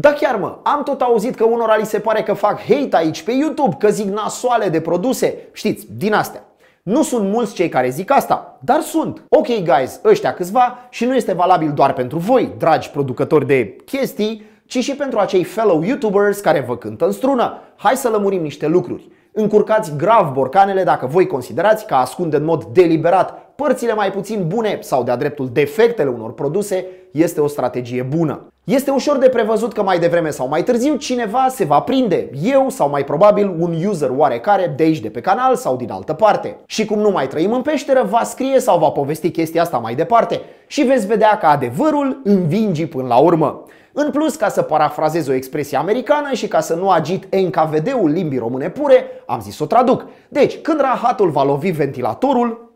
Da chiar mă, am tot auzit că unora li se pare că fac hate aici pe YouTube, că zic nasoale de produse, știți, din astea. Nu sunt mulți cei care zic asta, dar sunt. Ok guys, ăștia câțiva și nu este valabil doar pentru voi, dragi producători de chestii, ci și pentru acei fellow YouTubers care vă cântă în strună. Hai să lămurim niște lucruri. Încurcați grav borcanele dacă voi considerați că ascunde în mod deliberat părțile mai puțin bune sau de-a dreptul defectele unor produse este o strategie bună. Este ușor de prevăzut că mai devreme sau mai târziu cineva se va prinde, eu sau mai probabil un user oarecare de aici de pe canal sau din altă parte. Și cum nu mai trăim în peșteră, va scrie sau va povesti chestia asta mai departe și veți vedea că adevărul învingi până la urmă. În plus, ca să parafrazez o expresie americană și ca să nu agit NKVD-ul limbii române pure, am zis să o traduc. Deci, când rahatul va lovi ventilatorul,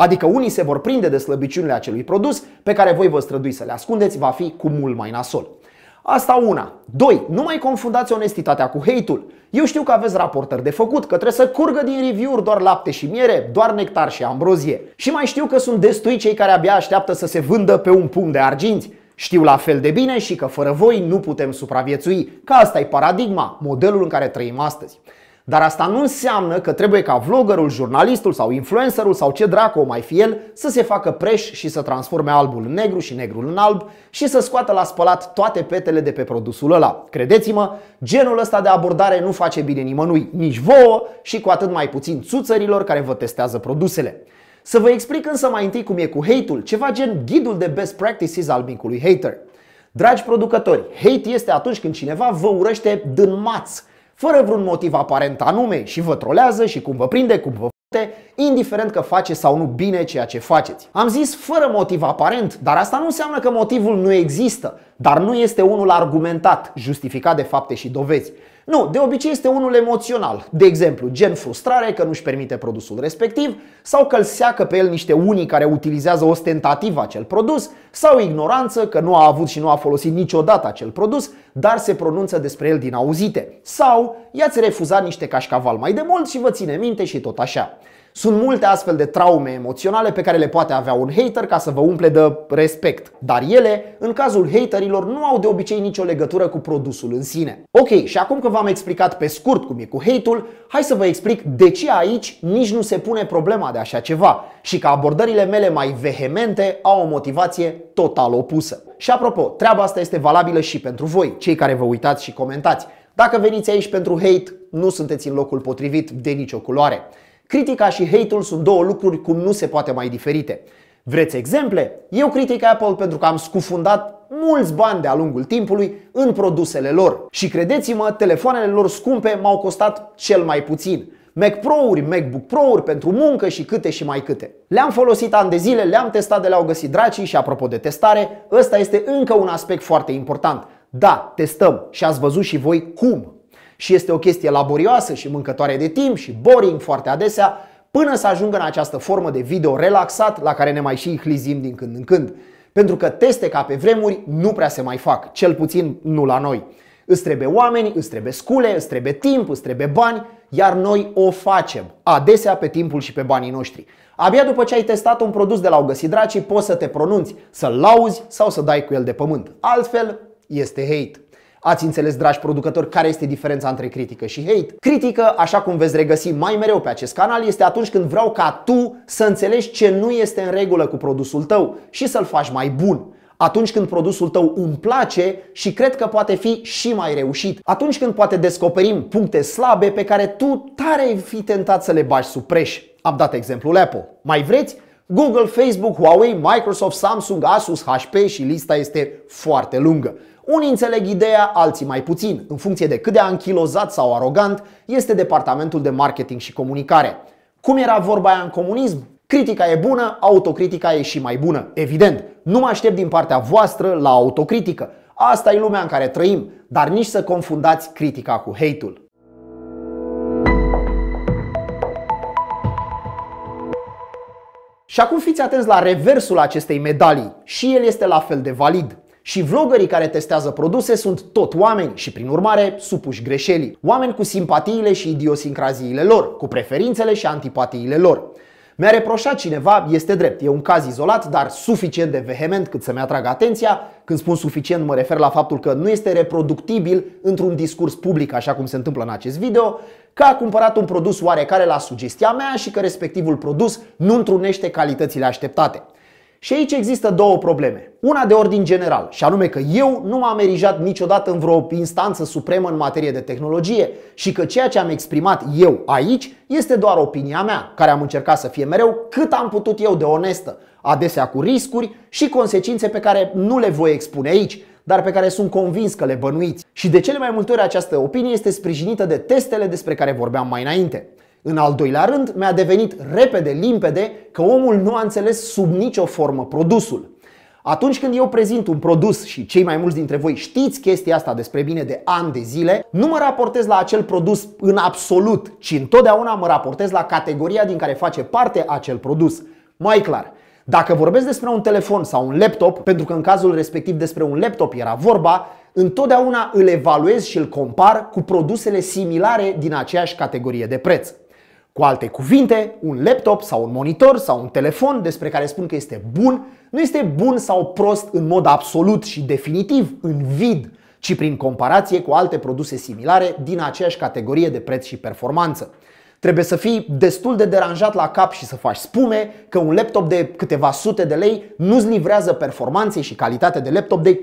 Adică unii se vor prinde de slăbiciunile acelui produs pe care voi vă strădui să le ascundeți, va fi cu mult mai nasol. Asta una. Doi. Nu mai confundați onestitatea cu hate-ul. Eu știu că aveți raportări de făcut, că trebuie să curgă din review-uri doar lapte și miere, doar nectar și ambrozie. Și mai știu că sunt destui cei care abia așteaptă să se vândă pe un pumn de arginți. Știu la fel de bine și că fără voi nu putem supraviețui, că asta e paradigma, modelul în care trăim astăzi. Dar asta nu înseamnă că trebuie ca vloggerul, jurnalistul sau influencerul sau ce dracu o mai fi el să se facă preș și să transforme albul în negru și negrul în alb și să scoată la spălat toate petele de pe produsul ăla. Credeți-mă, genul ăsta de abordare nu face bine nimănui, nici vouă și cu atât mai puțin țuțărilor care vă testează produsele. Să vă explic însă mai întâi cum e cu hate-ul, ceva gen ghidul de best practices al micului hater. Dragi producători, hate este atunci când cineva vă urăște din mați, fără vreun motiv aparent anume și vă trolează și cum vă prinde, cum vă fute, indiferent că face sau nu bine ceea ce faceți. Am zis fără motiv aparent, dar asta nu înseamnă că motivul nu există, dar nu este unul argumentat, justificat de fapte și dovezi. Nu, de obicei este unul emoțional. De exemplu, gen frustrare că nu-și permite produsul respectiv sau că îl seacă pe el niște unii care utilizează ostentativ acel produs sau ignoranță că nu a avut și nu a folosit niciodată acel produs, dar se pronunță despre el din auzite. Sau i-ați refuzat niște cașcaval mai de mult și vă ține minte și tot așa. Sunt multe astfel de traume emoționale pe care le poate avea un hater ca să vă umple de respect, dar ele, în cazul haterilor, nu au de obicei nicio legătură cu produsul în sine. Ok, și acum că v-am explicat pe scurt cum e cu hate-ul, hai să vă explic de ce aici nici nu se pune problema de așa ceva și că abordările mele mai vehemente au o motivație total opusă. Și apropo, treaba asta este valabilă și pentru voi, cei care vă uitați și comentați. Dacă veniți aici pentru hate, nu sunteți în locul potrivit de nicio culoare. Critica și hate-ul sunt două lucruri cum nu se poate mai diferite. Vreți exemple? Eu critic Apple pentru că am scufundat mulți bani de-a lungul timpului în produsele lor. Și credeți-mă, telefoanele lor scumpe m-au costat cel mai puțin. Mac Pro-uri, MacBook Pro-uri pentru muncă și câte și mai câte. Le-am folosit ani de zile, le-am testat de le-au găsit dracii și apropo de testare, ăsta este încă un aspect foarte important. Da, testăm și ați văzut și voi cum și este o chestie laborioasă și mâncătoare de timp și boring foarte adesea, până să ajungă în această formă de video relaxat la care ne mai și hlizim din când în când. Pentru că teste ca pe vremuri nu prea se mai fac, cel puțin nu la noi. Îți trebuie oameni, îți trebuie scule, îți trebuie timp, îți trebuie bani, iar noi o facem, adesea pe timpul și pe banii noștri. Abia după ce ai testat un produs de la o găsit dracii, poți să te pronunți, să-l lauzi sau să dai cu el de pământ. Altfel, este hate. Ați înțeles, dragi producători, care este diferența între critică și hate? Critică, așa cum veți regăsi mai mereu pe acest canal, este atunci când vreau ca tu să înțelegi ce nu este în regulă cu produsul tău și să-l faci mai bun atunci când produsul tău îmi place și cred că poate fi și mai reușit. Atunci când poate descoperim puncte slabe pe care tu tare ai fi tentat să le bași sub preș. Am dat exemplul Apple. Mai vreți? Google, Facebook, Huawei, Microsoft, Samsung, Asus, HP și lista este foarte lungă. Unii înțeleg ideea, alții mai puțin. În funcție de cât de anchilozat sau arogant este departamentul de marketing și comunicare. Cum era vorba aia în comunism? Critica e bună, autocritica e și mai bună. Evident, nu mă aștept din partea voastră la autocritică. Asta e lumea în care trăim, dar nici să confundați critica cu hate-ul. Și acum fiți atenți la reversul acestei medalii. Și el este la fel de valid. Și vloggerii care testează produse sunt tot oameni și prin urmare supuși greșelii. Oameni cu simpatiile și idiosincraziile lor, cu preferințele și antipatiile lor. Mi-a reproșat cineva, este drept, e un caz izolat, dar suficient de vehement cât să-mi atragă atenția. Când spun suficient mă refer la faptul că nu este reproductibil într-un discurs public, așa cum se întâmplă în acest video, că a cumpărat un produs oarecare la sugestia mea și că respectivul produs nu întrunește calitățile așteptate. Și aici există două probleme. Una de ordin general, și anume că eu nu m-am erijat niciodată în vreo instanță supremă în materie de tehnologie și că ceea ce am exprimat eu aici este doar opinia mea, care am încercat să fie mereu cât am putut eu de onestă, adesea cu riscuri și consecințe pe care nu le voi expune aici, dar pe care sunt convins că le bănuiți. Și de cele mai multe ori această opinie este sprijinită de testele despre care vorbeam mai înainte. În al doilea rând, mi-a devenit repede limpede că omul nu a înțeles sub nicio formă produsul. Atunci când eu prezint un produs și cei mai mulți dintre voi știți chestia asta despre bine de ani de zile, nu mă raportez la acel produs în absolut, ci întotdeauna mă raportez la categoria din care face parte acel produs. Mai clar, dacă vorbesc despre un telefon sau un laptop, pentru că în cazul respectiv despre un laptop era vorba, întotdeauna îl evaluez și îl compar cu produsele similare din aceeași categorie de preț. Cu alte cuvinte, un laptop sau un monitor sau un telefon despre care spun că este bun, nu este bun sau prost în mod absolut și definitiv, în vid, ci prin comparație cu alte produse similare din aceeași categorie de preț și performanță. Trebuie să fii destul de deranjat la cap și să faci spume că un laptop de câteva sute de lei nu-ți livrează performanțe și calitate de laptop de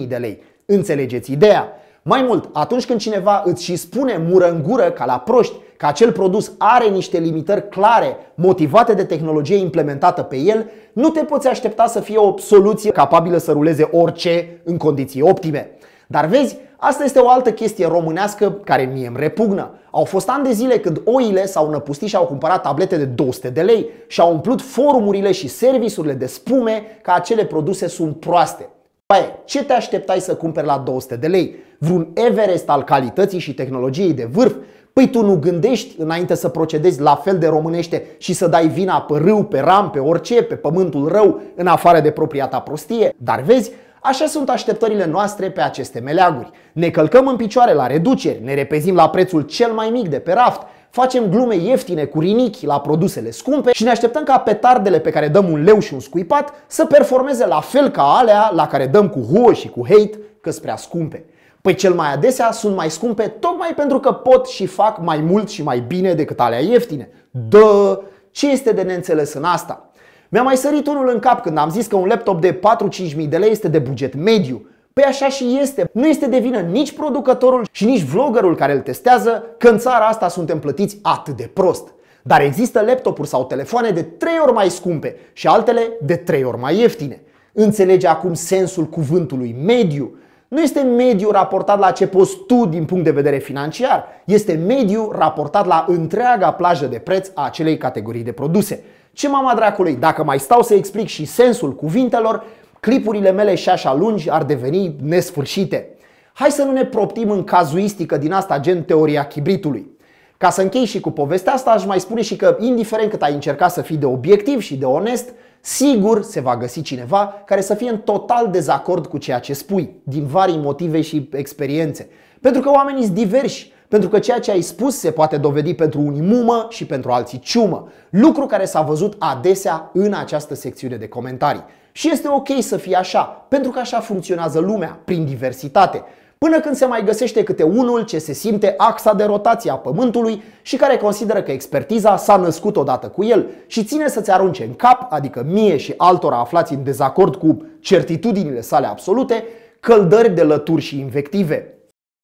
5.000 de lei. Înțelegeți ideea? Mai mult, atunci când cineva îți și spune mură în gură ca la proști că acel produs are niște limitări clare motivate de tehnologie implementată pe el, nu te poți aștepta să fie o soluție capabilă să ruleze orice în condiții optime. Dar vezi, asta este o altă chestie românească care mie îmi repugnă. Au fost ani de zile când oile s-au năpustit și au cumpărat tablete de 200 de lei și au umplut forumurile și servisurile de spume că acele produse sunt proaste. Păi, ce te așteptai să cumperi la 200 de lei? Vreun Everest al calității și tehnologiei de vârf? Păi tu nu gândești înainte să procedezi la fel de românește și să dai vina pe râu, pe ram, pe orice, pe pământul rău, în afară de propria ta prostie? Dar vezi, Așa sunt așteptările noastre pe aceste meleaguri. Ne călcăm în picioare la reduceri, ne repezim la prețul cel mai mic de pe raft, facem glume ieftine cu rinichi la produsele scumpe și ne așteptăm ca petardele pe care dăm un leu și un scuipat să performeze la fel ca alea la care dăm cu huo și cu hate că prea scumpe. Păi cel mai adesea sunt mai scumpe tocmai pentru că pot și fac mai mult și mai bine decât alea ieftine. Dă, ce este de neînțeles în asta? Mi-a mai sărit unul în cap când am zis că un laptop de 4 5000 de lei este de buget mediu. Păi așa și este. Nu este de vină nici producătorul și nici vloggerul care îl testează că în țara asta suntem plătiți atât de prost. Dar există laptopuri sau telefoane de 3 ori mai scumpe și altele de 3 ori mai ieftine. Înțelege acum sensul cuvântului mediu. Nu este mediu raportat la ce poți tu din punct de vedere financiar, este mediu raportat la întreaga plajă de preț a acelei categorii de produse. Ce mama dracului, dacă mai stau să explic și sensul cuvintelor, clipurile mele și așa lungi ar deveni nesfârșite. Hai să nu ne proptim în cazuistică din asta gen teoria chibritului. Ca să închei și cu povestea asta, aș mai spune și că, indiferent cât ai încercat să fii de obiectiv și de onest, sigur se va găsi cineva care să fie în total dezacord cu ceea ce spui, din vari motive și experiențe. Pentru că oamenii sunt diversi, pentru că ceea ce ai spus se poate dovedi pentru unii mumă și pentru alții ciumă, lucru care s-a văzut adesea în această secțiune de comentarii. Și este ok să fie așa, pentru că așa funcționează lumea, prin diversitate. Până când se mai găsește câte unul ce se simte axa de rotație a pământului și care consideră că expertiza s-a născut odată cu el și ține să-ți arunce în cap, adică mie și altora aflați în dezacord cu certitudinile sale absolute, căldări de lături și invective,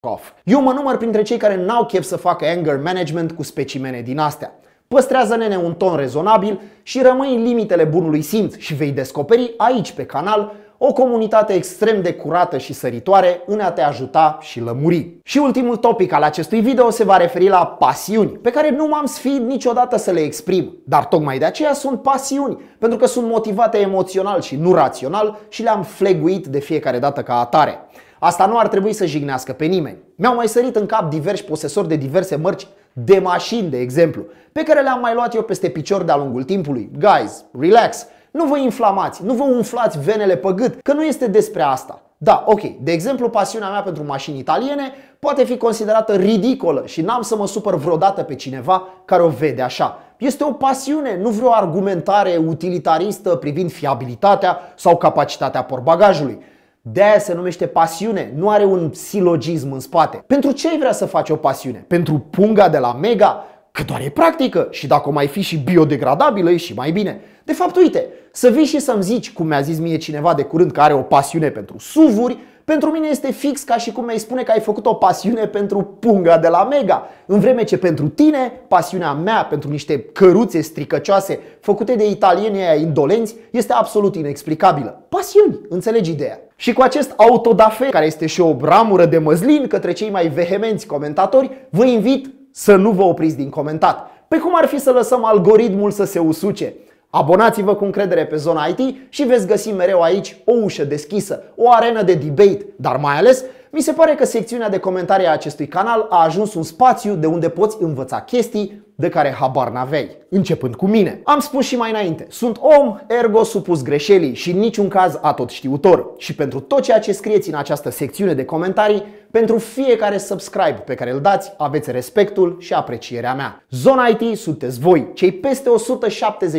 off. Eu mă număr printre cei care n-au chef să facă anger management cu specimene din astea. Păstrează-ne un ton rezonabil și rămâi în limitele bunului simț și vei descoperi aici pe canal o comunitate extrem de curată și săritoare în a te ajuta și lămuri. Și ultimul topic al acestui video se va referi la pasiuni, pe care nu m-am sfid niciodată să le exprim, dar tocmai de aceea sunt pasiuni, pentru că sunt motivate emoțional și nu rațional și le-am fleguit de fiecare dată ca atare. Asta nu ar trebui să jignească pe nimeni. Mi-au mai sărit în cap diversi posesori de diverse mărci de mașini, de exemplu, pe care le-am mai luat eu peste picior de-a lungul timpului. Guys, relax! Nu vă inflamați, nu vă umflați venele pe gât, că nu este despre asta. Da, ok, de exemplu, pasiunea mea pentru mașini italiene poate fi considerată ridicolă și n-am să mă supăr vreodată pe cineva care o vede așa. Este o pasiune, nu vreo argumentare utilitaristă privind fiabilitatea sau capacitatea porbagajului de aia se numește pasiune, nu are un silogism în spate. Pentru ce ai vrea să faci o pasiune? Pentru punga de la mega? Că doar e practică și dacă o mai fi și biodegradabilă e și mai bine. De fapt, uite, să vii și să-mi zici, cum mi-a zis mie cineva de curând că are o pasiune pentru suvuri, pentru mine este fix ca și cum mi-ai spune că ai făcut o pasiune pentru punga de la Mega, în vreme ce pentru tine, pasiunea mea pentru niște căruțe stricăcioase făcute de italieni aia indolenți este absolut inexplicabilă. Pasiuni, înțelegi ideea. Și cu acest autodafe, care este și o bramură de măzlin către cei mai vehemenți comentatori, vă invit să nu vă opriți din comentat. Pe păi cum ar fi să lăsăm algoritmul să se usuce? Abonați-vă cu încredere pe zona IT și veți găsi mereu aici o ușă deschisă, o arenă de debate, dar mai ales mi se pare că secțiunea de comentarii a acestui canal a ajuns un spațiu de unde poți învăța chestii de care habar n-aveai, începând cu mine. Am spus și mai înainte, sunt om, ergo supus greșelii și în niciun caz atot știutor. Și pentru tot ceea ce scrieți în această secțiune de comentarii, pentru fiecare subscribe pe care îl dați, aveți respectul și aprecierea mea. Zona IT sunteți voi, cei peste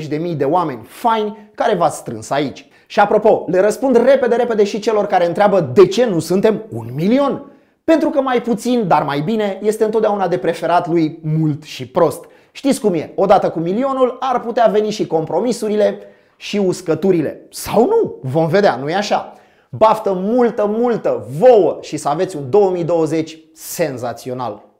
170.000 de oameni faini care v-ați strâns aici. Și apropo, le răspund repede, repede și celor care întreabă de ce nu suntem un milion. Pentru că mai puțin, dar mai bine, este întotdeauna de preferat lui mult și prost. Știți cum e, odată cu milionul ar putea veni și compromisurile și uscăturile. Sau nu, vom vedea, nu e așa? Baftă multă, multă vouă și să aveți un 2020 senzațional!